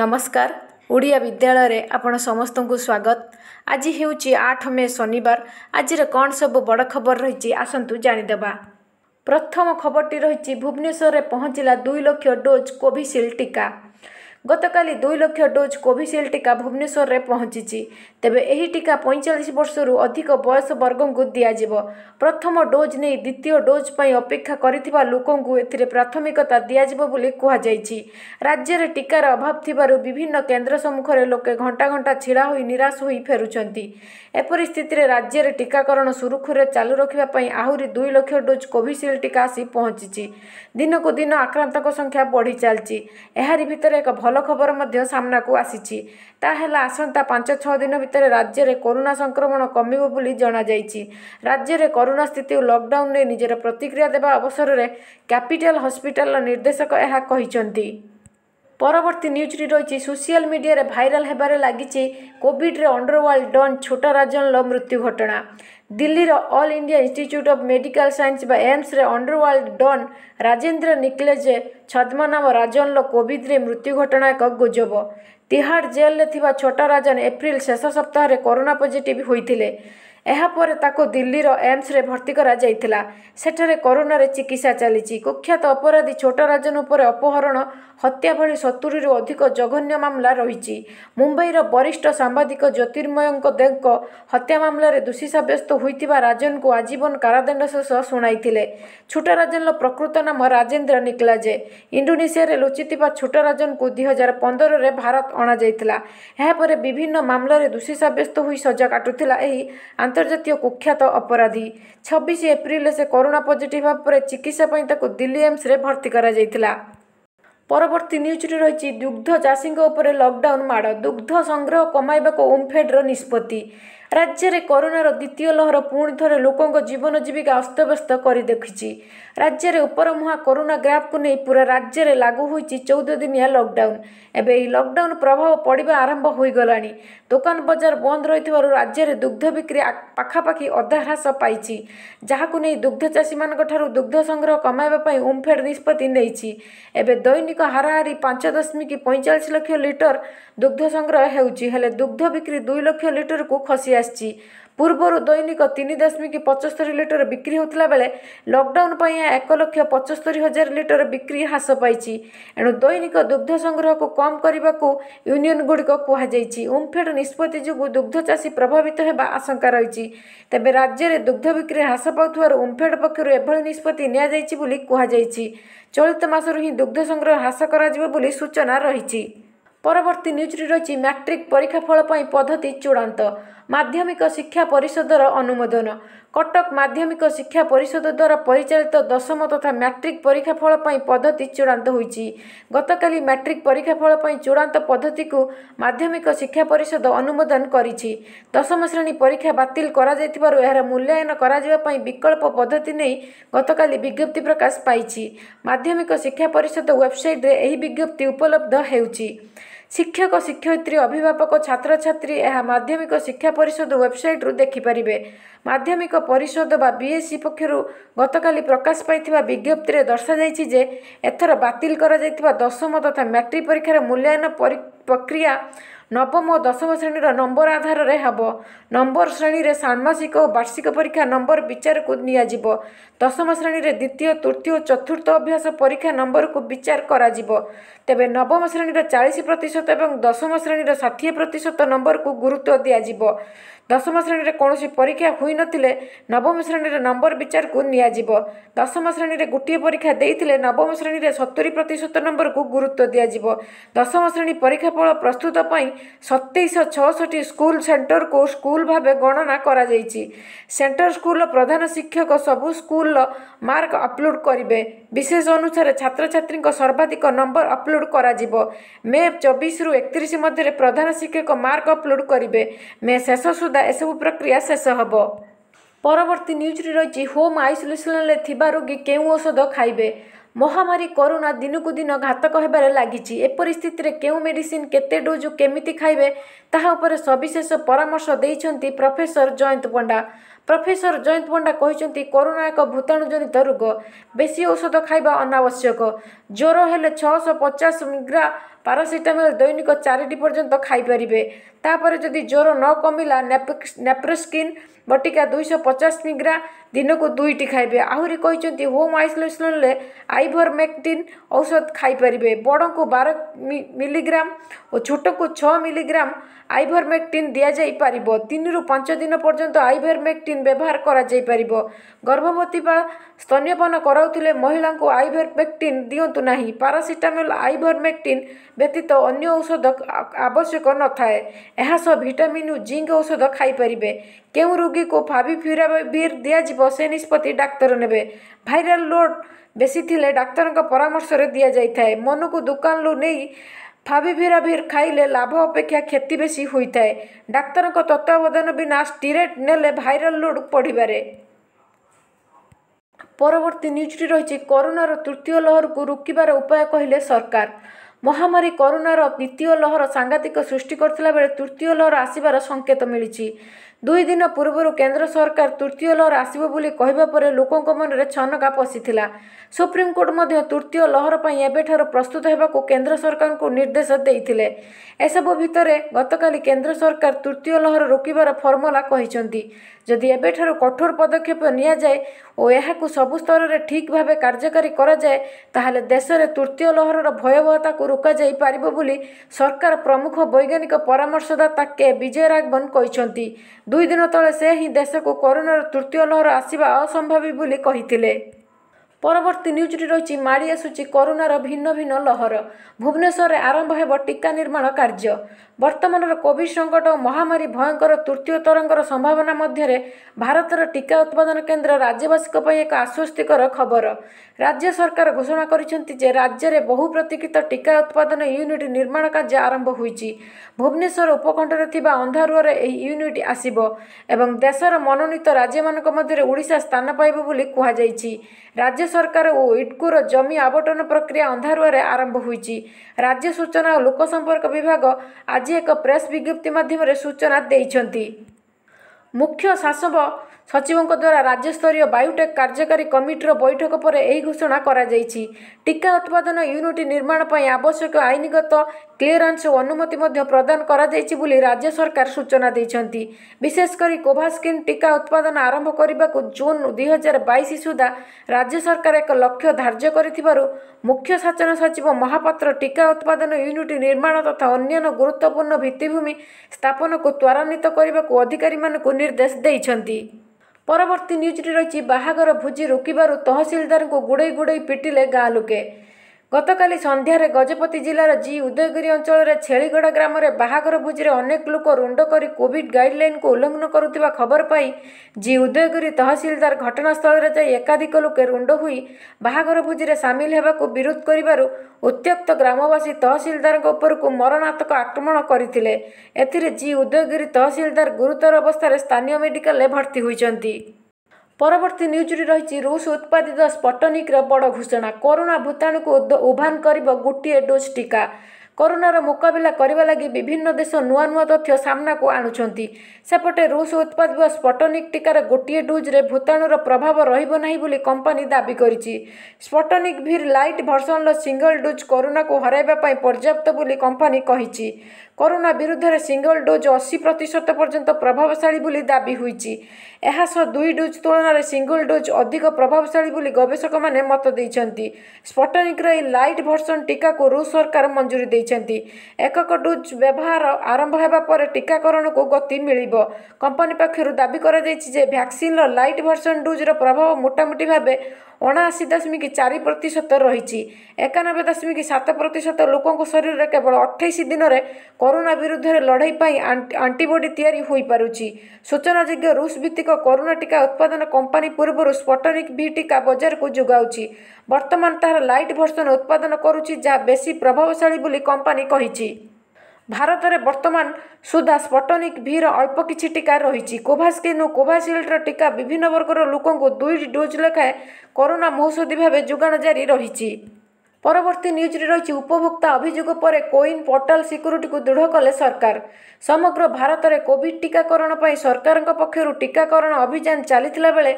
ନମସ୍କାର ଓଡ଼ିଆ ବିଦ୍ୟାଳୟରେ ଆପଣ ସମସ୍ତଙ୍କୁ ସ୍ୱାଗତ ଆଜି ହେଉଛି ଆଠ ମେ ଶନିବାର ଆଜିର କ'ଣ ସବୁ ବଡ଼ ଖବର ରହିଛି ଆସନ୍ତୁ ଜାଣିଦେବା ପ୍ରଥମ ଖବରଟି ରହିଛି ଭୁବନେଶ୍ୱରରେ ପହଞ୍ଚିଲା ଦୁଇ ଲକ୍ଷ ଡୋଜ୍ କୋଭିସିଲ୍ଡ ଟିକା ଗତକାଲି ଦୁଇ ଲକ୍ଷ ଡୋଜ୍ କୋଭିସିଲ୍ଡ ଟିକା ଭୁବନେଶ୍ୱରରେ ପହଞ୍ଚିଛି ତେବେ ଏହି ଟିକା ପଇଁଚାଳିଶ ବର୍ଷରୁ ଅଧିକ ବୟସ ବର୍ଗଙ୍କୁ ଦିଆଯିବ ପ୍ରଥମ ଡୋଜ୍ ନେଇ ଦ୍ୱିତୀୟ ଡୋଜ୍ ପାଇଁ ଅପେକ୍ଷା କରିଥିବା ଲୋକଙ୍କୁ ଏଥିରେ ପ୍ରାଥମିକତା ଦିଆଯିବ ବୋଲି କୁହାଯାଇଛି ରାଜ୍ୟରେ ଟିକାର ଅଭାବ ଥିବାରୁ ବିଭିନ୍ନ କେନ୍ଦ୍ର ସମ୍ମୁଖରେ ଲୋକେ ଘଣ୍ଟା ଘଣ୍ଟା ଛିଡ଼ା ହୋଇ ନିରାଶ ହୋଇ ଫେରୁଛନ୍ତି ଏପରି ସ୍ଥିତିରେ ରାଜ୍ୟରେ ଟିକାକରଣ ସୁରୁଖୁରୁରେ ଚାଲୁ ରଖିବା ପାଇଁ ଆହୁରି ଦୁଇ ଲକ୍ଷ ଡୋଜ୍ କୋଭିସିଲ୍ଡ ଟିକା ଆସି ପହଞ୍ଚିଛି ଦିନକୁ ଦିନ ଆକ୍ରାନ୍ତଙ୍କ ସଂଖ୍ୟା ବଢ଼ି ଚାଲିଛି ଏହାରି ଭିତରେ ଏକ ଭଲ ଭଲ ଖବର ମଧ୍ୟ ସାମ୍ନାକୁ ଆସିଛି ତାହା ହେଲା ଆସନ୍ତା ପାଞ୍ଚ ଛଅ ଦିନ ଭିତରେ ରାଜ୍ୟରେ କରୋନା ସଂକ୍ରମଣ କମିବ ବୋଲି ଜଣାଯାଇଛି ରାଜ୍ୟରେ କରୋନା ସ୍ଥିତି ଓ ଲକଡାଉନରେ ନିଜର ପ୍ରତିକ୍ରିୟା ଦେବା ଅବସରରେ କ୍ୟାପିଟାଲ ହସ୍ପିଟାଲର ନିର୍ଦ୍ଦେଶକ ଏହା କହିଛନ୍ତି ପରବର୍ତ୍ତୀ ନ୍ୟୁଜ୍ଟି ରହିଛି ସୋସିଆଲ ମିଡ଼ିଆରେ ଭାଇରାଲ ହେବାରେ ଲାଗିଛି କୋଭିଡ଼ରେ ଅଣ୍ଡରୱାର୍ଲଡ ଡନ୍ ଛୋଟ ରାଜନର ମୃତ୍ୟୁ ଘଟଣା ଦିଲ୍ଲୀର all India institute of medical science ବା ଏମ୍ସରେ ଅଣ୍ଡରୱାର୍ଲଡ ଡନ୍ ରାଜେନ୍ଦ୍ର ନିକ୍ଲେଜ ଛଦ୍ମନାମ ରାଜନର କୋଭିଡ଼ରେ ମୃତ୍ୟୁ ଘଟଣା ଏକ ଗୁଜବ ତିହାର ଜେଲରେ ଥିବା ଛୋଟ ରାଜନ ଏପ୍ରିଲ ଶେଷ ସପ୍ତାହରେ କରୋନା ପଜିଟିଭ୍ ହୋଇଥିଲେ ଏହାପରେ ତାକୁ ଦିଲ୍ଲୀର ଏମ୍ସରେ ଭର୍ତ୍ତି କରାଯାଇଥିଲା ସେଠାରେ କରୋନାରେ ଚିକିତ୍ସା ଚାଲିଛି କୁଖ୍ୟାତ ଅପରାଧୀ ଛୋଟ ରାଜନ ଉପରେ ଅପହରଣ ହତ୍ୟା ଭଳି ସତୁରିରୁ ଅଧିକ ଜଘନ୍ୟ ମାମଲା ରହିଛି ମୁମ୍ବାଇର ବରିଷ୍ଠ ସାମ୍ବାଦିକ ଜ୍ୟୋତିର୍ମୟଙ୍କ ଦେଙ୍କ ହତ୍ୟା ମାମଲାରେ ଦୋଷୀ ସାବ୍ୟସ୍ତ ହୋଇଥିବା ରାଜନଙ୍କୁ ଆଜୀବନ କାରାଦଣ୍ଡ ଶେଷ ଶୁଣାଇଥିଲେ ଛୋଟ ରାଜନର ପ୍ରକୃତ ନାମ ରାଜେନ୍ଦ୍ର ନିକ୍ଲାଜେ ଇଣ୍ଡୋନେସିଆରେ ଲୁଚିଥିବା ଛୋଟ ରାଜନଙ୍କୁ ଦୁଇ ହଜାର ପନ୍ଦରରେ ଭାରତ ଅଣାଯାଇଥିଲା ଏହାପରେ ବିଭିନ୍ନ ମାମଲାରେ ଦୋଷୀ ସାବ୍ୟସ୍ତ ହୋଇ ସଜା କାଟୁଥିଲା ଏହି ଆନ୍ତର୍ଜାତୀୟ କୁଖ୍ୟାତ ଅପରାଧୀ ଛବିଶ ଏପ୍ରିଲରେ ସେ କରୋନା ପଜିଟିଭ୍ ହେବା ପରେ ଚିକିତ୍ସା ପାଇଁ ତାକୁ ଦିଲ୍ଲୀ ଏମ୍ସରେ ଭର୍ତ୍ତି କରାଯାଇଥିଲା ପରବର୍ତ୍ତୀ ନ୍ୟୁଜ୍ରେ ରହିଛି ଦୁଗ୍ଧ ଚାଷୀଙ୍କ ଉପରେ ଲକ୍ଡାଉନ୍ ମାଡ଼ ଦୁଗ୍ଧ ସଂଗ୍ରହ କମାଇବାକୁ ଓମ୍ଫେଡ୍ର ନିଷ୍ପତ୍ତି ରାଜ୍ୟରେ କରୋନାର ଦ୍ୱିତୀୟ ଲହର ପୁଣି ଥରେ ଲୋକଙ୍କ ଜୀବନ ଜୀବିକା ଅସ୍ତବ୍ୟସ୍ତ କରି ଦେଖୁଛି ରାଜ୍ୟରେ ଉପରମୁହା କରୋନା ଗ୍ରାଫକୁ ନେଇ ପୁରା ରାଜ୍ୟରେ ଲାଗୁ ହୋଇଛି ଚଉଦ ଦିନିଆ ଲକଡାଉନ ଏବେ ଏହି ଲକଡାଉନ ପ୍ରଭାବ ପଡ଼ିବା ଆରମ୍ଭ ହୋଇଗଲାଣି ଦୋକାନ ବଜାର ବନ୍ଦ ରହିଥିବାରୁ ରାଜ୍ୟରେ ଦୁଗ୍ଧ ବିକ୍ରି ପାଖାପାଖି ଅଧା ହ୍ରାସ ପାଇଛି ଯାହାକୁ ନେଇ ଦୁଗ୍ଧ ଚାଷୀମାନଙ୍କଠାରୁ ଦୁଗ୍ଧ ସଂଗ୍ରହ କମାଇବା ପାଇଁ ଉମ୍ଫେଡ୍ ନିଷ୍ପତ୍ତି ନେଇଛି ଏବେ ଦୈନିକ ହାରାହାରି ପାଞ୍ଚ ଦଶମିକ ପଇଁଚାଳିଶ ଲକ୍ଷ ଲିଟର ଦୁଗ୍ଧ ସଂଗ୍ରହ ହେଉଛି ହେଲେ ଦୁଗ୍ଧ ବିକ୍ରି ଦୁଇ ଲକ୍ଷ ଲିଟରକୁ ଖସି ଆସିଛି ପୂର୍ବରୁ ଦୈନିକ ତିନି ଦଶମିକ ପଞ୍ଚସ୍ତରୀ ଲିଟର ବିକ୍ରି ହେଉଥିଲା ବେଳେ ଲକଡାଉନ୍ ପାଇଁ ଏହା ଏକ ଲକ୍ଷ ପଞ୍ଚସ୍ତରୀ ହଜାର ଲିଟର ବିକ୍ରି ହ୍ରାସ ପାଇଛି ଏଣୁ ଦୈନିକ ଦୁଗ୍ଧ ସଂଗ୍ରହକୁ କମ୍ କରିବାକୁ ଗୁଡ଼ିକ କୁହାଯାଇଛି ଉମ୍ଫେଡ୍ ନିଷ୍ପତ୍ତି ଯୋଗୁଁ ଦୁଗ୍ଧ ଚାଷୀ ପ୍ରଭାବିତ ହେବା ଆଶଙ୍କା ରହିଛି ତେବେ ରାଜ୍ୟରେ ଦୁଗ୍ଧ ବିକ୍ରି ହ୍ରାସ ପାଉଥିବାରୁ ଉମ୍ଫେଡ୍ ପକ୍ଷରୁ ଏଭଳି ନିଷ୍ପତ୍ତି ନିଆଯାଇଛି ବୋଲି କୁହାଯାଇଛି ଚଳିତ ମାସରୁ ହିଁ ଦୁଗ୍ଧ ସଂଗ୍ରହ ହ୍ରାସ କରାଯିବ ବୋଲି ସୂଚନା ରହିଛି ପରବର୍ତ୍ତୀ ନ୍ୟୁଜ୍ରେ ରହିଛି ମ୍ୟାଟ୍ରିକ୍ ପରୀକ୍ଷା ଫଳ ପାଇଁ ପଦ୍ଧତି ଚୂଡ଼ାନ୍ତ ମାଧ୍ୟମିକ ଶିକ୍ଷା ପରିଷଦର ଅନୁମୋଦନ କଟକ ମାଧ୍ୟମିକ ଶିକ୍ଷା ପରିଷଦ ଦ୍ୱାରା ପରିଚାଳିତ ଦଶମ ତଥା ମାଟ୍ରିକ୍ ପରୀକ୍ଷା ଫଳ ପାଇଁ ପଦ୍ଧତି ଚୂଡ଼ାନ୍ତ ହୋଇଛି ଗତକାଲି ମାଟ୍ରିକ୍ ପରୀକ୍ଷା ଫଳ ପାଇଁ ଚୂଡ଼ାନ୍ତ ପଦ୍ଧତିକୁ ମାଧ୍ୟମିକ ଶିକ୍ଷା ପରିଷଦ ଅନୁମୋଦନ କରିଛି ଦଶମ ଶ୍ରେଣୀ ପରୀକ୍ଷା ବାତିଲ କରାଯାଇଥିବାରୁ ଏହାର ମୂଲ୍ୟାୟନ କରାଯିବା ପାଇଁ ବିକଳ୍ପ ପଦ୍ଧତି ନେଇ ଗତକାଲି ବିଜ୍ଞପ୍ତି ପ୍ରକାଶ ପାଇଛି ମାଧ୍ୟମିକ ଶିକ୍ଷା ପରିଷଦ ୱେବସାଇଟ୍ରେ ଏହି ବିଜ୍ଞପ୍ତି ଉପଲବ୍ଧ ହେଉଛି ଶିକ୍ଷକ ଶିକ୍ଷୟିତ୍ରୀ ଅଭିଭାବକ ଛାତ୍ରଛାତ୍ରୀ ଏହା ମାଧ୍ୟମିକ ଶିକ୍ଷା ପରିଷଦ ୱେବ୍ସାଇଟ୍ରୁ ଦେଖିପାରିବେ ମାଧ୍ୟମିକ ପରିଷଦ ବା ବିଏସ୍ସି e ପକ୍ଷରୁ ଗତକାଲି ପ୍ରକାଶ ପାଇଥିବା ବିଜ୍ଞପ୍ତିରେ ଦର୍ଶାଯାଇଛି ଯେ ଏଥର ବାତିଲ କରାଯାଇଥିବା ଦଶମ ତଥା ମ୍ୟାଟ୍ରିକ୍ ପରୀକ୍ଷାର ମୂଲ୍ୟାୟନ ପ୍ରକ୍ରିୟା ନବମ ଓ ଦଶମ ଶ୍ରେଣୀର ନମ୍ବର ଆଧାରରେ ହେବ ନମ୍ବର ଶ୍ରେଣୀରେ ଷାଣ୍ମାସିକ ଓ ବାର୍ଷିକ ପରୀକ୍ଷା ନମ୍ବର ବିଚାରକୁ ନିଆଯିବ ଦଶମ ଶ୍ରେଣୀରେ ଦ୍ୱିତୀୟ ତୃତୀୟ ଓ ଚତୁର୍ଥ ଅଭ୍ୟାସ ପରୀକ୍ଷା ନମ୍ବରକୁ ବିଚାର କରାଯିବ ତେବେ ନବମ ଶ୍ରେଣୀର ଚାଳିଶ ପ୍ରତିଶତ ଏବଂ ଦଶମ ଶ୍ରେଣୀର ଷାଠିଏ ପ୍ରତିଶତ ନମ୍ବରକୁ ଗୁରୁତ୍ୱ ଦିଆଯିବ ଦଶମ ଶ୍ରେଣୀରେ କୌଣସି ପରୀକ୍ଷା ହୋଇନଥିଲେ ନବମ ଶ୍ରେଣୀରେ ନମ୍ବର ବିଚାରକୁ ନିଆଯିବ ଦଶମ ଶ୍ରେଣୀରେ ଗୋଟିଏ ପରୀକ୍ଷା ଦେଇଥିଲେ ନବମ ଶ୍ରେଣୀରେ ସତୁରି ପ୍ରତିଶତ ନମ୍ବରକୁ ଗୁରୁତ୍ୱ ଦିଆଯିବ ଦଶମ ଶ୍ରେଣୀ ପରୀକ୍ଷା ଫଳ ପ୍ରସ୍ତୁତ ପାଇଁ ସତେଇଶ ଛଅଷଠି ସ୍କୁଲ ସେଣ୍ଟରକୁ ସ୍କୁଲ ଭାବେ ଗଣନା କରାଯାଇଛି ସେଣ୍ଟର ସ୍କୁଲର ପ୍ରଧାନ ଶିକ୍ଷକ ସବୁ ସ୍କୁଲର ମାର୍କ ଅପଲୋଡ଼ କରିବେ ବିଶେଷ ଅନୁସାରେ ଛାତ୍ରଛାତ୍ରୀଙ୍କ ସର୍ବାଧିକ ନମ୍ବର ଅପଲୋଡ଼ କରାଯିବ ମେ ଚବିଶରୁ ଏକତିରିଶ ମଧ୍ୟରେ ପ୍ରଧାନ ଶିକ୍ଷକ ମାର୍କ ଅପଲୋଡ଼ କରିବେ ମେ ଶେଷ ସୁଦ୍ଧା ଏସବୁ ପ୍ରକ୍ରିୟା ଶେଷ ହେବ ପରବର୍ତ୍ତୀ ନ୍ୟୁଜ୍ରେ ରହିଛି ହୋମ୍ ଆଇସୋଲେସନ୍ରେ ଥିବା ରୋଗୀ କେଉଁ ଔଷଧ ଖାଇବେ ମହାମାରୀ କରୋନା ଦିନକୁ ଦିନ ଘାତକ ହେବାରେ ଲାଗିଛି ଏପରି ସ୍ଥିତିରେ କେଉଁ ମେଡିସିନ୍ କେତେ ଡୋଜ୍ କେମିତି ଖାଇବେ ତାହା ଉପରେ ସବିଶେଷ ପରାମର୍ଶ ଦେଇଛନ୍ତି ପ୍ରଫେସର ଜୟନ୍ତ ପଣ୍ଡା ପ୍ରଫେସର ଜୟନ୍ତ ପଣ୍ଡା କହିଛନ୍ତି କରୋନା ଏକ ଭୂତାଣୁ ଜନିତ ରୋଗ ବେଶୀ ଔଷଧ ଖାଇବା ଅନାବଶ୍ୟକ ଜ୍ୱର ହେଲେ ଛଅଶହ ପଚାଶ ମିଗ୍ରା ପାରାସିଟାମଲ୍ ଦୈନିକ ଚାରିଟି ପର୍ଯ୍ୟନ୍ତ ଖାଇପାରିବେ ତାପରେ ଯଦି ଜ୍ୱର ନ କମିଲା ନେପ୍ରୋସ୍କିନ୍ ବଟିକା ଦୁଇଶହ ପଚାଶ ମିଗ୍ରା ଦିନକୁ ଦୁଇଟି ଖାଇବେ ଆହୁରି କହିଛନ୍ତି ହୋମ୍ ଆଇସୋଲେସନ୍ରେ ଆଇଭରମେକ୍ଟିନ୍ ଔଷଧ ଖାଇପାରିବେ ବଡ଼ଙ୍କୁ ବାର ମିଲିଗ୍ରାମ ଓ ଛୋଟକୁ ଛଅ ମିଲିଗ୍ରାମ ଆଇଭରମେକ୍ଟିନ୍ ଦିଆଯାଇପାରିବ ତିନିରୁ ପାଞ୍ଚ ଦିନ ପର୍ଯ୍ୟନ୍ତ ଆଇଭରମେକ୍ଟିନ୍ ବ୍ୟବହାର କରାଯାଇପାରିବ ଗର୍ଭବତୀ ବା ସ୍ତନ୍ୟପାନ କରାଉଥିଲେ ମହିଳାଙ୍କୁ ଆଇଭରମେକ୍ଟିନ୍ ଦିଅନ୍ତୁ ନାହିଁ ପାରାସିଟାମଲ୍ ଆଇଭରମେକ୍ଟିନ୍ ବ୍ୟତୀତ ଅନ୍ୟ ଔଷଧ ଆବଶ୍ୟକ ନଥାଏ ଏହା ସହ ଭିଟାମିନ୍ ଓ ଜିଙ୍କ ଔଷଧ ଖାଇପାରିବେ କେଉଁ ରୋଗୀକୁ ଫାଭି ଫାବିଫ୍ୟୁରାବିର୍ ଦିଆଯିବ ସେ ନିଷ୍ପତ୍ତି ଡାକ୍ତର ନେବେ ଭାଇରାଲ ଲୋଡ଼୍ ବେଶୀ ଥିଲେ ଡାକ୍ତରଙ୍କ ପରାମର୍ଶରେ ଦିଆଯାଇଥାଏ ମନକୁ ଦୋକାନରୁ ନେଇ ଫାଭି ଫାବିଫିରାଭିର୍ ଖାଇଲେ ଲାଭ ଅପେକ୍ଷା କ୍ଷତି ବେଶୀ ହୋଇଥାଏ ଡାକ୍ତରଙ୍କ ତତ୍ତ୍ୱାବଧାନ ବିନା ଷ୍ଟିରେଟ୍ ନେଲେ ଭାଇରାଲ୍ ଲୋଡ଼୍ ପଡ଼ିବାରେ ପରବର୍ତ୍ତୀ ନ୍ୟୁଜ୍ଟି ରହିଛି କରୋନାର ତୃତୀୟ ଲହରକୁ ରୋକିବାର ଉପାୟ କହିଲେ ସରକାର ମହାମାରୀ କରୋନାର ଦ୍ୱିତୀୟ ଲହର ସାଙ୍ଘାତିକ ସୃଷ୍ଟି କରିଥିଲା ବେଳେ ତୃତୀୟ ଲହର ଆସିବାର ସଙ୍କେତ ମିଳିଛି ଦୁଇ ଦିନ ପୂର୍ବରୁ କେନ୍ଦ୍ର ସରକାର ତୃତୀୟ ଲହର ଆସିବ ବୋଲି କହିବା ପରେ ଲୋକଙ୍କ ମନରେ ଛନକା ପଶିଥିଲା ସୁପ୍ରିମକୋର୍ଟ ମଧ୍ୟ ତୃତୀୟ ଲହର ପାଇଁ ଏବେଠାରୁ ପ୍ରସ୍ତୁତ ହେବାକୁ କେନ୍ଦ୍ର ସରକାରଙ୍କୁ ନିର୍ଦ୍ଦେଶ ଦେଇଥିଲେ ଏସବୁ ଭିତରେ ଗତକାଲି କେନ୍ଦ୍ର ସରକାର ତୃତୀୟ ଲହର ରୋକିବାର ଫର୍ମୁଲା କହିଛନ୍ତି ଯଦି ଏବେଠାରୁ କଠୋର ପଦକ୍ଷେପ ନିଆଯାଏ ଓ ଏହାକୁ ସବୁ ସ୍ତରରେ ଠିକ୍ ଭାବେ କାର୍ଯ୍ୟକାରୀ କରାଯାଏ ତାହେଲେ ଦେଶରେ ତୃତୀୟ ଲହରର ଭୟବହତାକୁ ରୋକାଯାଇ ପାରିବ ବୋଲି ସରକାର ପ୍ରମୁଖ ବୈଜ୍ଞାନିକ ପରାମର୍ଶଦାତା କେ ବିଜୟ ରାଘବନ କହିଛନ୍ତି ଦୁଇ ଦିନ ତଳେ ସେ ହିଁ ଦେଶକୁ କରୋନାର ତୃତୀୟ ଲହର ଆସିବା ଅସମ୍ଭାବୀ ବୋଲି କହିଥିଲେ ପରବର୍ତ୍ତୀ ନ୍ୟୁଜ୍ଟି ରହିଛି ମାଡ଼ି ଆସୁଛି କରୋନାର ଭିନ୍ନ ଭିନ୍ନ ଲହର ଭୁବନେଶ୍ୱରରେ ଆରମ୍ଭ ହେବ ଟିକା ନିର୍ମାଣ କାର୍ଯ୍ୟ ବର୍ତ୍ତମାନର କୋଭିଡ୍ ସଙ୍କଟ ଓ ମହାମାରୀ ଭୟଙ୍କର ତୃତୀୟ ତରଙ୍ଗର ସମ୍ଭାବନା ମଧ୍ୟରେ ଭାରତର ଟିକା ଉତ୍ପାଦନ କେନ୍ଦ୍ର ରାଜ୍ୟବାସୀଙ୍କ ପାଇଁ ଏକ ଆଶ୍ୱସ୍ତିକର ଖବର ରାଜ୍ୟ ସରକାର ଘୋଷଣା କରିଛନ୍ତି ଯେ ରାଜ୍ୟରେ ବହୁ ପ୍ରତୀକ୍ଷିତ ଟିକା ଉତ୍ପାଦନ ୟୁନିଟ୍ ନିର୍ମାଣ କାର୍ଯ୍ୟ ଆରମ୍ଭ ହୋଇଛି ଭୁବନେଶ୍ୱର ଉପକଣ୍ଠରେ ଥିବା ଅନ୍ଧାରୁଆରେ ଏହି ୟୁନିଟ୍ ଆସିବ ଏବଂ ଦେଶର ମନୋନୀତ ରାଜ୍ୟମାନଙ୍କ ମଧ୍ୟରେ ଓଡ଼ିଶା ସ୍ଥାନ ପାଇବ ବୋଲି କୁହାଯାଇଛି ରାଜ୍ୟ ସରକାର ଓ ଇଟ୍କୁର ଜମି ଆବଟନ ପ୍ରକ୍ରିୟା ଅନ୍ଧାରୁଆରେ ଆରମ୍ଭ ହୋଇଛି ରାଜ୍ୟ ସୂଚନା ଓ ଲୋକସମ୍ପର୍କ ବିଭାଗ ଆଜି ଏକ ପ୍ରେସ୍ ବିଜ୍ଞପ୍ତି ମାଧ୍ୟମରେ ସୂଚନା ଦେଇଛନ୍ତି ମୁଖ୍ୟ ଶାସକ ସଚିବଙ୍କ ଦ୍ୱାରା ରାଜ୍ୟସ୍ତରୀୟ ବାୟୋଟେକ୍ କାର୍ଯ୍ୟକାରୀ କମିଟିର ବୈଠକ ପରେ ଏହି ଘୋଷଣା କରାଯାଇଛି ଟିକା ଉତ୍ପାଦନ ୟୁନିଟ୍ ନିର୍ମାଣ ପାଇଁ ଆବଶ୍ୟକ ଆଇନଗତ କ୍ଲିୟରାନ୍ସ ଓ ଅନୁମତି ମଧ୍ୟ ପ୍ରଦାନ କରାଯାଇଛି ବୋଲି ରାଜ୍ୟ ସରକାର ସୂଚନା ଦେଇଛନ୍ତି ବିଶେଷ କରି କୋଭାକ୍ସିନ୍ ଟିକା ଉତ୍ପାଦନ ଆରମ୍ଭ କରିବାକୁ ଜୁନ୍ ଦୁଇ ହଜାର ବାଇଶ ସୁଦ୍ଧା ରାଜ୍ୟ ସରକାର ଏକ ଲକ୍ଷ୍ୟ ଧାର୍ଯ୍ୟ କରିଥିବାରୁ ମୁଖ୍ୟ ଶାସନ ସଚିବ ମହାପାତ୍ର ଟିକା ଉତ୍ପାଦନ ୟୁନିଟ୍ ନିର୍ମାଣ ତଥା ଅନ୍ୟାନ୍ୟ ଗୁରୁତ୍ୱପୂର୍ଣ୍ଣ ଭିତ୍ତିଭୂମି ସ୍ଥାପନକୁ ତ୍ୱରାନ୍ୱିତ କରିବାକୁ ଅଧିକାରୀମାନଙ୍କୁ ନିର୍ଦ୍ଦେଶ ଦେଇଛନ୍ତି ପରବର୍ତ୍ତୀ ନ୍ୟୁଜ୍ଟି ରହିଛି ବାହାଘର ଭୋଜି ରୋକିବାରୁ ତହସିଲଦାରଙ୍କୁ ଗୁଡ଼େଇ ଗୁଡ଼େଇ ପିଟିଲେ ଗାଁ ଲୋକେ ଗତକାଲି ସନ୍ଧ୍ୟାରେ ଗଜପତି ଜିଲ୍ଲାର ଜି ଉଦୟଗିରି ଅଞ୍ଚଳରେ ଛେଳିଗଡ଼ା ଗ୍ରାମରେ ବାହାଘର ଭୋଜିରେ ଅନେକ ଲୋକ ରୁଣ୍ଡ କରି କୋଭିଡ୍ ଗାଇଡ୍ଲାଇନ୍କୁ ଉଲ୍ଲଂଘନ କରୁଥିବା ଖବର ପାଇ ଜି ଉଦୟଗିରି ତହସିଲଦାର ଘଟଣାସ୍ଥଳରେ ଯାଇ ଏକାଧିକ ଲୋକେ ରୁଣ୍ଡ ହୋଇ ବାହାଘର ଭୋଜିରେ ସାମିଲ ହେବାକୁ ବିରୋଧ କରିବାରୁ ଉତ୍ତ୍ୟକ୍ତ ଗ୍ରାମବାସୀ ତହସିଲଦାରଙ୍କ ଉପରକୁ ମରଣାତ୍ମକ ଆକ୍ରମଣ କରିଥିଲେ ଏଥିରେ ଜି ଉଦୟଗିରି ତହସିଲଦାର ଗୁରୁତର ଅବସ୍ଥାରେ ସ୍ଥାନୀୟ ମେଡ଼ିକାଲରେ ଭର୍ତ୍ତି ହୋଇଛନ୍ତି ପରବର୍ତ୍ତୀ ନ୍ୟୁଜ୍ରେ ରହିଛି ରୁଷ ଉତ୍ପାଦିତ ସ୍ପଟନିକ୍ର ବଡ଼ ଘୋଷଣା କରୋନା ଭୂତାଣୁକୁ ଉଭାନ କରିବ ଗୋଟିଏ ଡୋଜ୍ ଟିକା କରୋନାର ମୁକାବିଲା କରିବା ଲାଗି ବିଭିନ୍ନ ଦେଶ ନୂଆ ନୂଆ ତଥ୍ୟ ସାମ୍ନାକୁ ଆଣୁଛନ୍ତି ସେପଟେ ରୁଷ ଉତ୍ପାଦିତ ସ୍ପଟନିକ୍ ଟିକାର ଗୋଟିଏ ଡୋଜ୍ରେ ଭୂତାଣୁର ପ୍ରଭାବ ରହିବ ନାହିଁ ବୋଲି କମ୍ପାନୀ ଦାବି କରିଛି ସ୍ପଟନିକ୍ ଭିର୍ ଲାଇଟ୍ ଭର୍ସନର ସିଙ୍ଗଲ୍ ଡୋଜ୍ କରୋନାକୁ ହରାଇବା ପାଇଁ ପର୍ଯ୍ୟାପ୍ତ ବୋଲି କମ୍ପାନୀ କହିଛି କରୋନା ବିରୁଦ୍ଧରେ ସିଙ୍ଗଲ୍ ଡୋଜ୍ ଅଶୀ ପ୍ରତିଶତ ପର୍ଯ୍ୟନ୍ତ ପ୍ରଭାବଶାଳୀ ବୋଲି ଦାବି ହୋଇଛି ଏହା ସହ ଦୁଇ ଡୋଜ୍ ତୁଳନାରେ ସିଙ୍ଗଲ୍ ଡୋଜ୍ ଅଧିକ ପ୍ରଭାବଶାଳୀ ବୋଲି ଗବେଷକମାନେ ମତ ଦେଇଛନ୍ତି ସ୍ପଟନିକ୍ର ଏହି ଲାଇଟ୍ ଭର୍ସନ ଟିକାକୁ ରୁଷ ସରକାର ମଞ୍ଜୁରୀ ଦେଇଛନ୍ତି ଦେଇଛନ୍ତି ଏକକ ଡୋଜ୍ ବ୍ୟବହାର ଆରମ୍ଭ ହେବା ପରେ ଟିକାକରଣକୁ ଗତି ମିଳିବ କମ୍ପାନୀ ପକ୍ଷରୁ ଦାବି କରାଯାଇଛି ଯେ ଭ୍ୟାକ୍ସିନ୍ର ଲାଇଟ୍ ଭର୍ସନ୍ ଡୋଜ୍ର ପ୍ରଭାବ ମୋଟାମୋଟି ଭାବେ ଅଣାଅଶୀ ଦଶମିକ ଚାରି ପ୍ରତିଶତ ରହିଛି ଏକାନବେ ଦଶମିକ ସାତ ପ୍ରତିଶତ ଲୋକଙ୍କ ଶରୀରରେ କେବଳ ଅଠେଇଶ ଦିନରେ କରୋନା ବିରୁଦ୍ଧରେ ଲଢ଼େଇ ପାଇଁ ଆଣ୍ଟିବଡି ତିଆରି ହୋଇପାରୁଛି ସୂଚନାଯୋଗ୍ୟ ରୁଷ ଭିତ୍ତିକ କରୋନା ଟିକା ଉତ୍ପାଦନ କମ୍ପାନୀ ପୂର୍ବରୁ ସ୍ପଟନିକ୍ ଭି ଟିକା ବଜାରକୁ ଯୋଗାଉଛି ବର୍ତ୍ତମାନ ତାହାର ଲାଇଟ୍ ଭର୍ସନ୍ ଉତ୍ପାଦନ କରୁଛି ଯାହା ବେଶୀ ପ୍ରଭାବଶାଳୀ ବୋଲି କମ୍ପାନୀ କହିଛି ଭାରତରେ ବର୍ତ୍ତମାନ ସୁଦ୍ଧା ସ୍ପଟନିକ୍ ଭିର ଅଳ୍ପ କିଛି ଟିକା ରହିଛି କୋଭାସ୍କିନ୍ ଓ କୋଭିଶିଲ୍ଡର ଟିକା ବିଭିନ୍ନ ବର୍ଗର ଲୋକଙ୍କୁ ଦୁଇ ଡୋଜ୍ ଲେଖାଏଁ କରୋନା ମହୌଷଧି ଭାବେ ଯୋଗାଣ ଜାରି ରହିଛି ପରବର୍ତ୍ତୀ ନ୍ୟୁଜ୍ରେ ରହିଛି ଉପଭୋକ୍ତା ଅଭିଯୋଗ ପରେ କୋଇନ୍ ପୋର୍ଟାଲ ସିକ୍ୟୁରିଟିକୁ ଦୃଢ଼ କଲେ ସରକାର ସମଗ୍ର ଭାରତରେ କୋଭିଡ୍ ଟିକାକରଣ ପାଇଁ ସରକାରଙ୍କ ପକ୍ଷରୁ ଟିକାକରଣ ଅଭିଯାନ ଚାଲିଥିଲା ବେଳେ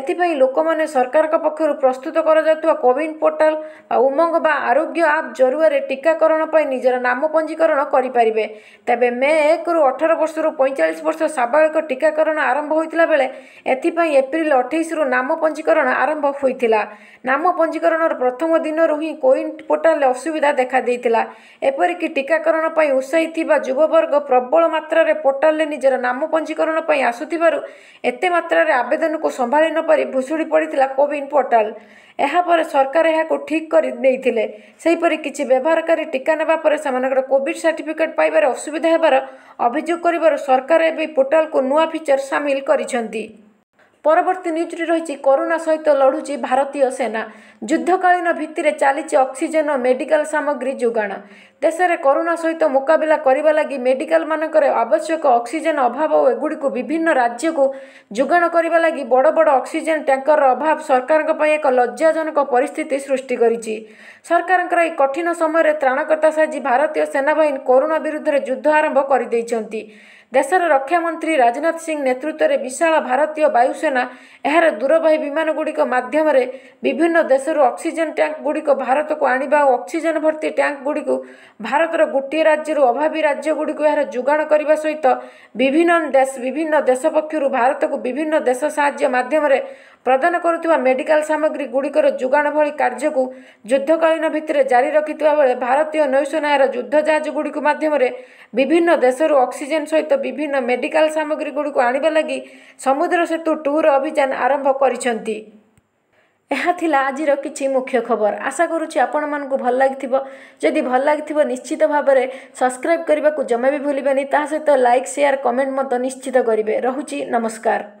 ଏଥିପାଇଁ ଲୋକମାନେ ସରକାରଙ୍କ ପକ୍ଷରୁ ପ୍ରସ୍ତୁତ କରାଯାଉଥିବା କୋୱିନ୍ ପୋର୍ଟାଲ ବା ଉମଙ୍ଗ ବା ଆରୋଗ୍ୟ ଆପ୍ ଜରିଆରେ ଟିକାକରଣ ପାଇଁ ନିଜର ନାମ ପଞ୍ଜୀକରଣ କରିପାରିବେ ତେବେ ମେ ଏକରୁ ଅଠର ବର୍ଷରୁ ପଇଁଚାଳିଶ ବର୍ଷ ସାବାଳିକ ଟିକାକରଣ ଆରମ୍ଭ ହୋଇଥିଲା ବେଳେ ଏଥିପାଇଁ ଏପ୍ରିଲ ଅଠେଇଶରୁ ନାମ ପଞ୍ଜୀକରଣ ଆରମ୍ଭ ହୋଇଥିଲା ନାମ ପଞ୍ଜୀକରଣର ପ୍ରଥମ ଦିନରୁ ହିଁ କୋୱିନ୍ ପୋର୍ଟାଲରେ ଅସୁବିଧା ଦେଖାଦେଇଥିଲା ଏପରିକି ଟିକାକରଣ ପାଇଁ ଉତ୍ସାହିଥିବା ଯୁବବର୍ଗ ପ୍ରବଳ ମାତ୍ରାରେ ପୋର୍ଟାଲରେ ନିଜର ନାମ ପଞ୍ଜୀକରଣ ପାଇଁ ଆସୁଥିବାରୁ ଏତେ ମାତ୍ରାରେ ଆବେଦନକୁ ସମ୍ଭାଳି ନପାରି ଭୁଶୁଡ଼ି ପଡ଼ିଥିଲା କୋୱିନ୍ ପୋର୍ଟାଲ ଏହାପରେ ସରକାର ଏହାକୁ ଠିକ୍ କରି ନେଇଥିଲେ ସେହିପରି କିଛି ବ୍ୟବହାରକାରୀ ଟିକା ନେବା ପରେ ସେମାନଙ୍କର କୋଭିଡ୍ ସାର୍ଟିଫିକେଟ୍ ପାଇବାରେ ଅସୁବିଧା ହେବାର ଅଭିଯୋଗ କରିବାରୁ ସରକାର ଏବେ ପୋର୍ଟାଲକୁ ନୂଆ ଫିଚର ସାମିଲ କରିଛନ୍ତି ପରବର୍ତ୍ତୀ ନ୍ୟୁଜ୍ରେ ରହିଛି କରୋନା ସହିତ ଲଢ଼ୁଛି ଭାରତୀୟ ସେନା ଯୁଦ୍ଧକାଳୀନ ଭିତ୍ତିରେ ଚାଲିଛି ଅକ୍ସିଜେନ୍ ଓ ମେଡ଼ିକାଲ ସାମଗ୍ରୀ ଯୋଗାଣ ଦେଶରେ କରୋନା ସହିତ ମୁକାବିଲା କରିବା ଲାଗି ମେଡ଼ିକାଲମାନଙ୍କରେ ଆବଶ୍ୟକ ଅକ୍ସିଜେନ୍ ଅଭାବ ଓ ଏଗୁଡ଼ିକୁ ବିଭିନ୍ନ ରାଜ୍ୟକୁ ଯୋଗାଣ କରିବା ଲାଗି ବଡ଼ ବଡ଼ ଅକ୍ସିଜେନ୍ ଟ୍ୟାଙ୍କର ଅଭାବ ସରକାରଙ୍କ ପାଇଁ ଏକ ଲଜ୍ଜାଜନକ ପରିସ୍ଥିତି ସୃଷ୍ଟି କରିଛି ସରକାରଙ୍କର ଏହି କଠିନ ସମୟରେ ତ୍ରାଣକର୍ତ୍ତା ସାଜି ଭାରତୀୟ ସେନାବାହିନୀ କରୋନା ବିରୁଦ୍ଧରେ ଯୁଦ୍ଧ ଆରମ୍ଭ କରିଦେଇଛନ୍ତି ଦେଶର ରକ୍ଷାମନ୍ତ୍ରୀ ରାଜନାଥ ସିଂ ନେତୃତ୍ୱରେ ବିଶାଳ ଭାରତୀୟ ବାୟୁସେନା ଏହାର ଦୂରବାହୀ ବିମାନଗୁଡ଼ିକ ମାଧ୍ୟମରେ ବିଭିନ୍ନ ଦେଶରୁ ଅକ୍ସିଜେନ୍ ଟ୍ୟାଙ୍କ ଗୁଡ଼ିକ ଭାରତକୁ ଆଣିବା ଓ ଅକ୍ସିଜେନ୍ ଭର୍ତ୍ତି ଟ୍ୟାଙ୍କ ଗୁଡ଼ିକୁ ଭାରତର ଗୋଟିଏ ରାଜ୍ୟରୁ ଅଭାବୀ ରାଜ୍ୟଗୁଡ଼ିକୁ ଏହାର ଯୋଗାଣ କରିବା ସହିତ ବିଭିନ୍ନ ଦେଶ ବିଭିନ୍ନ ଦେଶ ପକ୍ଷରୁ ଭାରତକୁ ବିଭିନ୍ନ ଦେଶ ସାହାଯ୍ୟ ମାଧ୍ୟମରେ ପ୍ରଦାନ କରୁଥିବା ମେଡିକାଲ ସାମଗ୍ରୀ ଗୁଡ଼ିକର ଯୋଗାଣ ଭଳି କାର୍ଯ୍ୟକୁ ଯୁଦ୍ଧକାଳୀନ ଭିତ୍ତିରେ ଜାରି ରଖିଥିବା ବେଳେ ଭାରତୀୟ ନୌସେନା ଏହାର ଯୁଦ୍ଧ ଜାହାଜଗୁଡ଼ିକୁ ମାଧ୍ୟମରେ ବିଭିନ୍ନ ଦେଶରୁ ଅକ୍ସିଜେନ୍ ସହିତ ବିଭିନ୍ନ ମେଡିକାଲ ସାମଗ୍ରୀ ଗୁଡ଼ିକୁ ଆଣିବା ଲାଗି ସମୁଦ୍ର ସେତୁ ଟୁର୍ ଅଭିଯାନ ଆରମ୍ଭ କରିଛନ୍ତି ଏହା ଥିଲା ଆଜିର କିଛି ମୁଖ୍ୟ ଖବର ଆଶା କରୁଛି ଆପଣମାନଙ୍କୁ ଭଲ ଲାଗିଥିବ ଯଦି ଭଲ ଲାଗିଥିବ ନିଶ୍ଚିତ ଭାବରେ ସବସ୍କ୍ରାଇବ୍ କରିବାକୁ ଜମା ବି ଭୁଲିବେନି ତାହା ସହିତ ଲାଇକ୍ ସେୟାର କମେଣ୍ଟ ମଧ୍ୟ ନିଶ୍ଚିତ କରିବେ ରହୁଛି ନମସ୍କାର